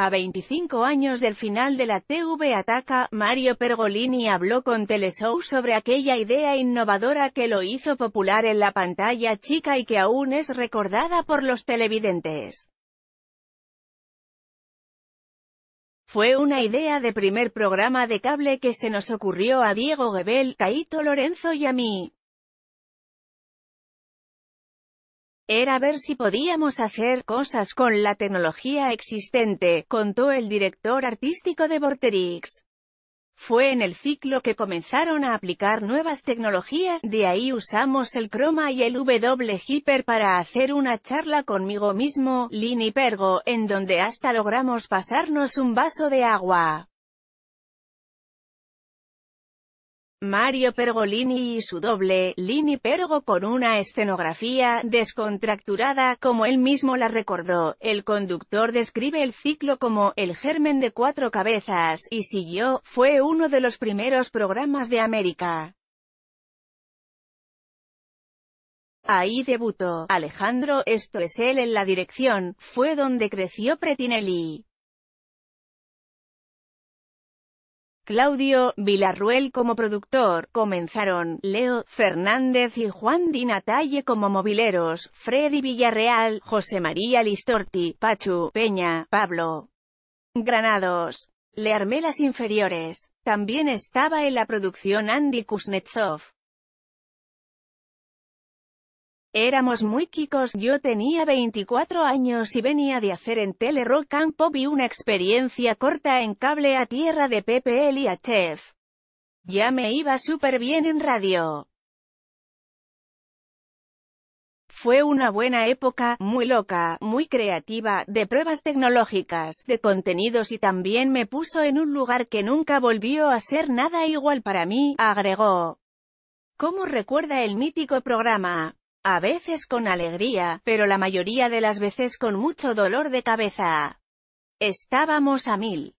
A 25 años del final de la TV Ataca, Mario Pergolini habló con Teleshow sobre aquella idea innovadora que lo hizo popular en la pantalla chica y que aún es recordada por los televidentes. Fue una idea de primer programa de cable que se nos ocurrió a Diego Gebel, Caito Lorenzo y a mí, Era ver si podíamos hacer cosas con la tecnología existente, contó el director artístico de Vorterix. Fue en el ciclo que comenzaron a aplicar nuevas tecnologías, de ahí usamos el Chroma y el W Hipper para hacer una charla conmigo mismo, Lini Pergo, en donde hasta logramos pasarnos un vaso de agua. Mario Pergolini y su doble, Lini Pergo con una escenografía descontracturada, como él mismo la recordó. El conductor describe el ciclo como «el germen de cuatro cabezas» y siguió, fue uno de los primeros programas de América. Ahí debutó, Alejandro, esto es él en la dirección, fue donde creció Pretinelli. Claudio Villarruel como productor, comenzaron Leo Fernández y Juan Di Natalle como mobileros, Freddy Villarreal, José María Listorti, Pachu, Peña, Pablo, Granados. le Learmelas inferiores. También estaba en la producción Andy Kuznetsov. Éramos muy chicos, yo tenía 24 años y venía de hacer en Tele Rock and una experiencia corta en cable a tierra de PPL y Eliachev. Ya me iba súper bien en radio. Fue una buena época, muy loca, muy creativa, de pruebas tecnológicas, de contenidos y también me puso en un lugar que nunca volvió a ser nada igual para mí, agregó. ¿Cómo recuerda el mítico programa? a veces con alegría, pero la mayoría de las veces con mucho dolor de cabeza. Estábamos a mil.